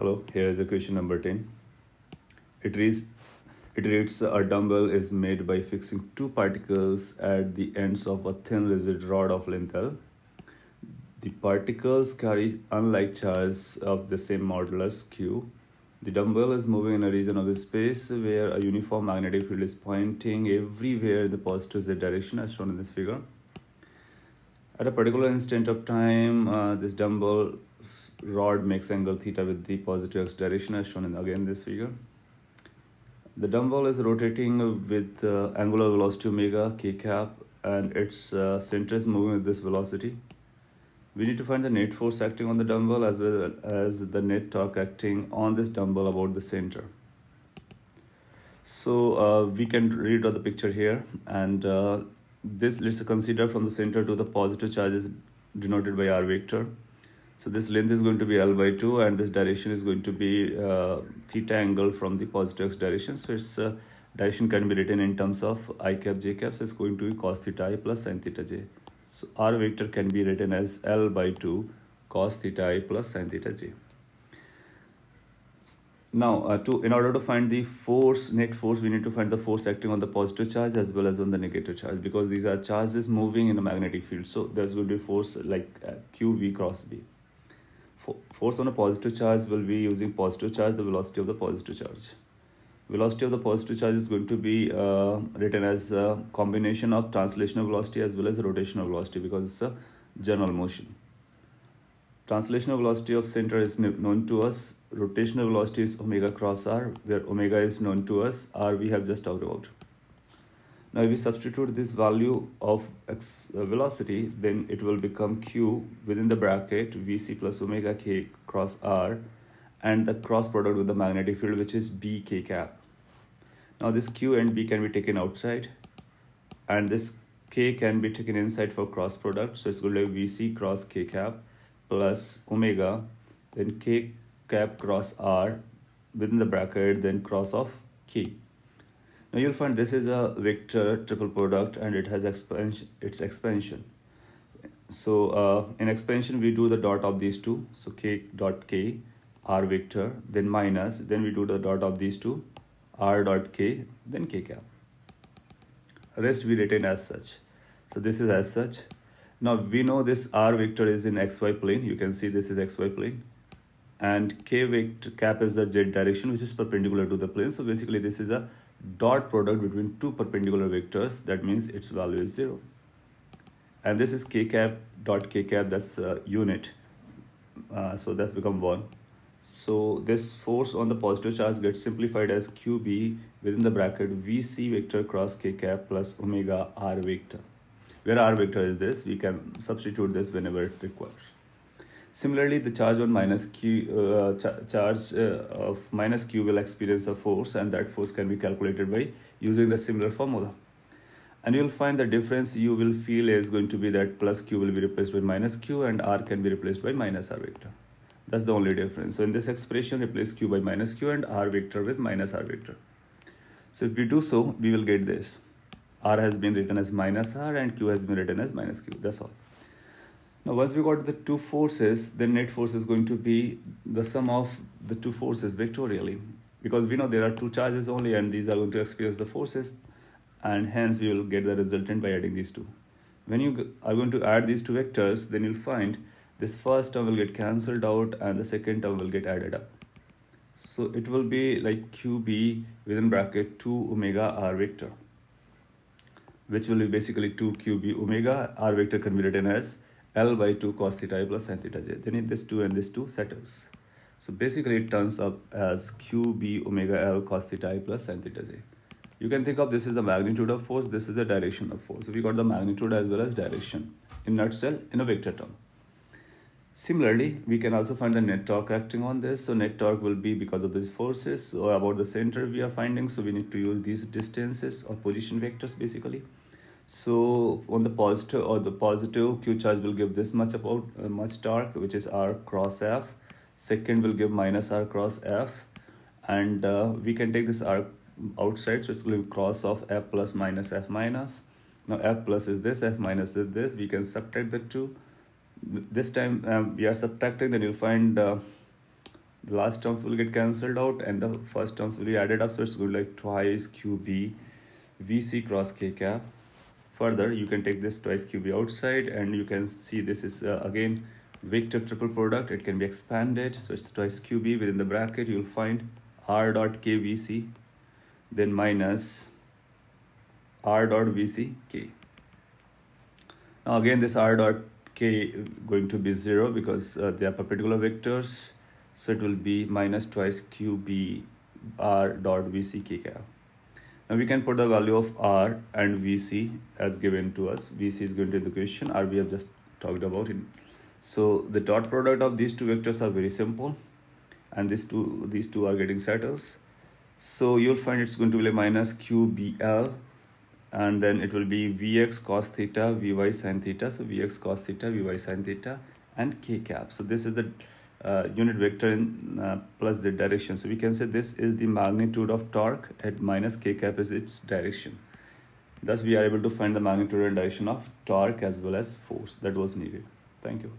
Hello, here is a question number 10. It reads, it reads a dumbbell is made by fixing two particles at the ends of a thin rigid rod of L. The particles carry unlike charges of the same modulus q. The dumbbell is moving in a region of the space where a uniform magnetic field is pointing everywhere in the positive z direction as shown in this figure. At a particular instant of time, uh, this dumbbell rod makes angle theta with the positive x direction as shown in again this figure. The dumbbell is rotating with uh, angular velocity omega k cap and its uh, center is moving with this velocity. We need to find the net force acting on the dumbbell as well as the net torque acting on this dumbbell about the center. So uh, we can redraw the picture here and uh, this let's consider from the center to the positive charges denoted by r vector. So this length is going to be L by 2 and this direction is going to be uh, theta angle from the positive x direction. So its uh, direction can be written in terms of i cap j cap. So it's going to be cos theta i plus sin theta j. So r vector can be written as L by 2 cos theta i plus sin theta j. Now, uh, to in order to find the force, net force, we need to find the force acting on the positive charge as well as on the negative charge because these are charges moving in a magnetic field. So, there's going to be force like uh, QV cross V force on a positive charge will be using positive charge, the velocity of the positive charge. Velocity of the positive charge is going to be uh, written as a combination of translational velocity as well as rotational velocity because it's a general motion. Translational velocity of center is known to us. Rotational velocity is omega cross r, where omega is known to us, r we have just talked about. Now if we substitute this value of x uh, velocity, then it will become q within the bracket vc plus omega k cross r and the cross product with the magnetic field which is bk cap. Now this q and b can be taken outside and this k can be taken inside for cross product. So it's going to be vc cross k cap plus omega then k cap cross r within the bracket then cross of k. Now you'll find this is a vector triple product and it has expansion its expansion. So uh, in expansion we do the dot of these two. So k dot k r vector then minus then we do the dot of these two r dot k then k cap. Rest we retain as such. So this is as such. Now we know this r vector is in xy plane. You can see this is xy plane and k vector cap is the z direction which is perpendicular to the plane. So basically this is a dot product between two perpendicular vectors that means its value is 0 and this is k cap dot k cap that's unit uh, so that's become 1 so this force on the positive charge gets simplified as qb within the bracket vc vector cross k cap plus omega r vector where r vector is this we can substitute this whenever it requires Similarly, the charge on minus q, uh, ch charge uh, of minus q will experience a force and that force can be calculated by using the similar formula. And you'll find the difference you will feel is going to be that plus q will be replaced by minus q and r can be replaced by minus r vector. That's the only difference. So in this expression, replace q by minus q and r vector with minus r vector. So if we do so, we will get this. r has been written as minus r and q has been written as minus q. That's all. Now, once we got the two forces, then net force is going to be the sum of the two forces vectorially. Because we know there are two charges only and these are going to experience the forces and hence we will get the resultant by adding these two. When you are going to add these two vectors, then you'll find this first term will get cancelled out and the second term will get added up. So it will be like QB within bracket 2 omega r vector, which will be basically 2 QB omega r vector converted in as L by 2 cos theta i plus sin theta j. Then if this 2 and this 2 settles. So basically it turns up as QB omega L cos theta i plus sin theta j. You can think of this is the magnitude of force, this is the direction of force. So we got the magnitude as well as direction in nutshell in a vector term. Similarly, we can also find the net torque acting on this. So net torque will be because of these forces. So about the center we are finding. So we need to use these distances or position vectors basically. So on the positive or the positive, Q charge will give this much about uh, much torque, which is R cross F. Second will give minus R cross F. And uh, we can take this R outside, so it's going to cross of F plus minus F minus. Now F plus is this, F minus is this. We can subtract the two. This time um, we are subtracting, then you'll find uh, the last terms will get cancelled out and the first terms will be added up. So it's going to be like twice QB VC cross K cap further you can take this twice qb outside and you can see this is uh, again vector triple product it can be expanded so it's twice qb within the bracket you'll find r dot kvc then minus r dot vc k now again this r dot k going to be zero because uh, they are perpendicular vectors so it will be minus twice qb r dot vc k cap now we can put the value of R and VC as given to us. VC is going to the question R we have just talked about it. So the dot product of these two vectors are very simple and these two these two are getting settles. So you'll find it's going to be like minus QBL and then it will be Vx cos theta, Vy sin theta. So Vx cos theta, Vy sin theta and K cap. So this is the uh, unit vector in, uh, plus the direction. So we can say this is the magnitude of torque at minus k cap is its direction. Thus we are able to find the magnitude and direction of torque as well as force that was needed. Thank you.